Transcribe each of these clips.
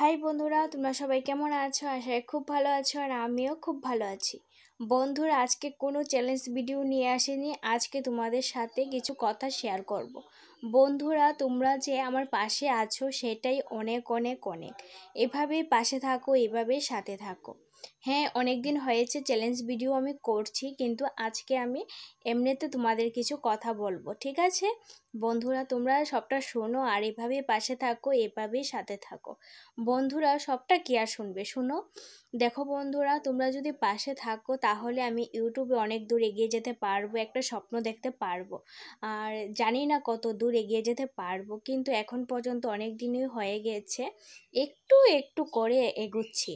High বন্ধুরা তোমরা সবাই কেমন আছো আশা খুব ভালো আছো আর আমিও খুব ভালো আছি বন্ধুরা আজকে কোনো চ্যালেঞ্জ ভিডিও নিয়ে আসেনি আজকে তোমাদের সাথে কিছু কথা শেয়ার করব। বন্ধুরা তোমরা যে আমার পাশে আছো সেটাই অনেক অনেক অনেক এভাবেই পাশে থাকো এভাবেই সাথে থাকো হ্যাঁ অনেক দিন হয়েছে চ্যালেঞ্জ ভিডিও আমি করছি কিন্তু আজকে আমি এমনিতে তোমাদের কিছু কথা বলবো ঠিক আছে বন্ধুরা তোমরা সবটা শোনো আর এভাবে পাশে থাকো এভাবেই সাথে থাকো বন্ধুরা সবটা কি আর শুনবে শোনো দেখো বন্ধুরা তোমরা যদি পাশে থাকো তাহলে আমি ইউটিউবে অনেক দূর এগিয়ে যেতে পারবো একটা স্বপ্ন দেখতে পারবো আর জানি না কত দূর এগিয়ে যেতে পারবো কিন্তু এখন পর্যন্ত অনেক দিনই হয়ে গেছে একটু একটু করে এগুচ্ছি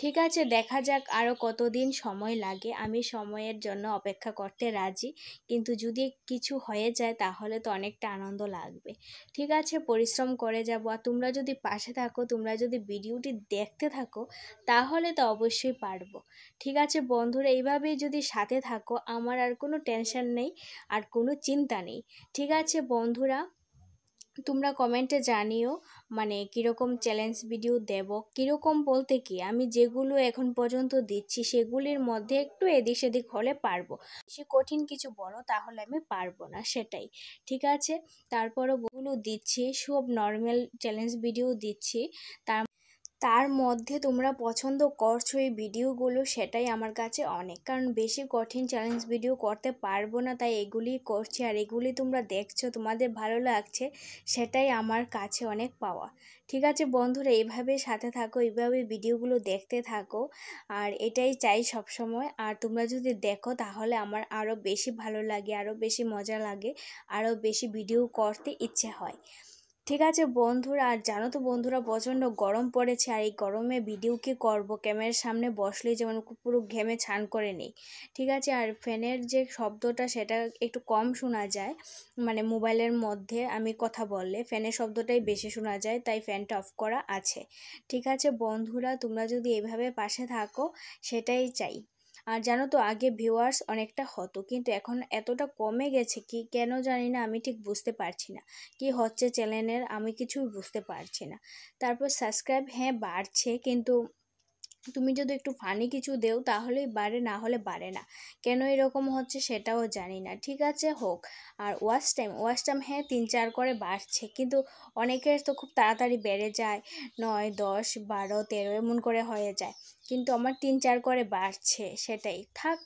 ঠিক আছে দেখা যাক আরও কতদিন সময় লাগে আমি সময়ের জন্য অপেক্ষা করতে রাজি কিন্তু যদি কিছু হয়ে যায় তাহলে তো অনেকটা আনন্দ লাগবে ঠিক আছে পরিশ্রম করে যাবো আর তোমরা যদি পাশে থাকো তোমরা যদি ভিডিওটি দেখতে থাকো তাহলে তো অবশ্যই পারবো ঠিক আছে বন্ধুরা এইভাবেই যদি সাথে থাকো আমার আর কোনো টেনশন নেই আর কোনো চিন্তা নেই ঠিক আছে বন্ধুরা তোমরা কমেন্টে জানিও মানে কীরকম চ্যালেঞ্জ ভিডিও দেব কীরকম বলতে কি আমি যেগুলো এখন পর্যন্ত দিচ্ছি সেগুলির মধ্যে একটু এদিক সেদিক হলে পারবো সে কঠিন কিছু বলো তাহলে আমি পারবো না সেটাই ঠিক আছে তারপরও বগুলো দিচ্ছি সব নর্মাল চ্যালেঞ্জ ভিডিও দিচ্ছি তার তার মধ্যে তোমরা পছন্দ করছো এই ভিডিওগুলো সেটাই আমার কাছে অনেক কারণ বেশি কঠিন চ্যালেঞ্জ ভিডিও করতে পারবো না তাই এগুলি করছি আর এগুলি তোমরা দেখছো তোমাদের ভালো লাগছে সেটাই আমার কাছে অনেক পাওয়া ঠিক আছে বন্ধুরা এইভাবে সাথে থাকো এইভাবে ভিডিওগুলো দেখতে থাকো আর এটাই চাই সব সময় আর তোমরা যদি দেখো তাহলে আমার আরও বেশি ভালো লাগে আরও বেশি মজা লাগে আরও বেশি ভিডিও করতে ইচ্ছে হয় ঠিক আছে বন্ধুরা আর জানো তো বন্ধুরা প্রচণ্ড গরম পড়েছে আর এই গরমে ভিডিও কি করব ক্যামেরার সামনে বসলে যেমন পুরো ঘেমে ছান করে নেই ঠিক আছে আর ফ্যানের যে শব্দটা সেটা একটু কম শোনা যায় মানে মোবাইলের মধ্যে আমি কথা বললে ফ্যানের শব্দটাই বেশি শোনা যায় তাই ফ্যানটা অফ করা আছে ঠিক আছে বন্ধুরা তোমরা যদি এভাবে পাশে থাকো সেটাই চাই আর জানো তো আগে ভিউয়ার্স অনেকটা হতো কিন্তু এখন এতটা কমে গেছে কি কেন জানি না আমি ঠিক বুঝতে পারছি না কি হচ্ছে চ্যানেলের আমি কিছু বুঝতে পারছি না তারপর সাবস্ক্রাইব হ্যাঁ বাড়ছে কিন্তু তুমি যদি একটু ফানি কিছু দেও তাহলেই বাড়ে না হলে বাড়ে না কেন এরকম হচ্ছে সেটাও জানি না ঠিক আছে হোক আর ওয়াশ টাইম ওয়াশ টাইম হ্যাঁ তিন চার করে বাড়ছে কিন্তু অনেকের তো খুব তাড়াতাড়ি বেড়ে যায় নয় দশ বারো তেরো এমন করে হয়ে যায় কিন্তু আমার তিন চার করে বাড়ছে সেটাই থাক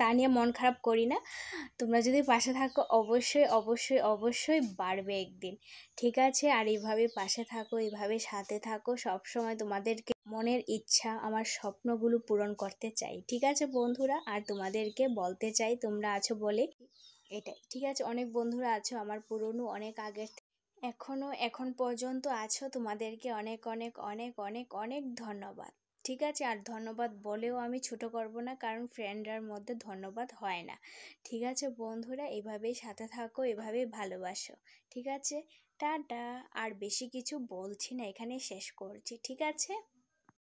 তা নিয়ে মন খারাপ করি না তোমরা যদি পাশে থাকো অবশ্যই অবশ্যই অবশ্যই বাড়বে একদিন ঠিক আছে আর এইভাবে পাশে থাকো এইভাবে সাথে থাকো সব সময় তোমাদেরকে মনের ইচ্ছা আমার স্বপ্নগুলো পূরণ করতে চাই ঠিক আছে বন্ধুরা আর তোমাদেরকে বলতে চাই তোমরা আছো বলে এটাই ঠিক আছে অনেক বন্ধুরা আছো আমার পুরনো অনেক আগের এখনও এখন পর্যন্ত আছো তোমাদেরকে অনেক অনেক অনেক অনেক অনেক ধন্যবাদ ঠিক আছে আর ধন্যবাদ বলেও আমি ছোট করব না কারণ ফ্রেন্ডরার মধ্যে ধন্যবাদ হয় না ঠিক আছে বন্ধুরা এভাবেই সাথে থাকো এভাবেই ভালোবাসো ঠিক আছে টাটা আর বেশি কিছু বলছি না এখানে শেষ করছি ঠিক আছে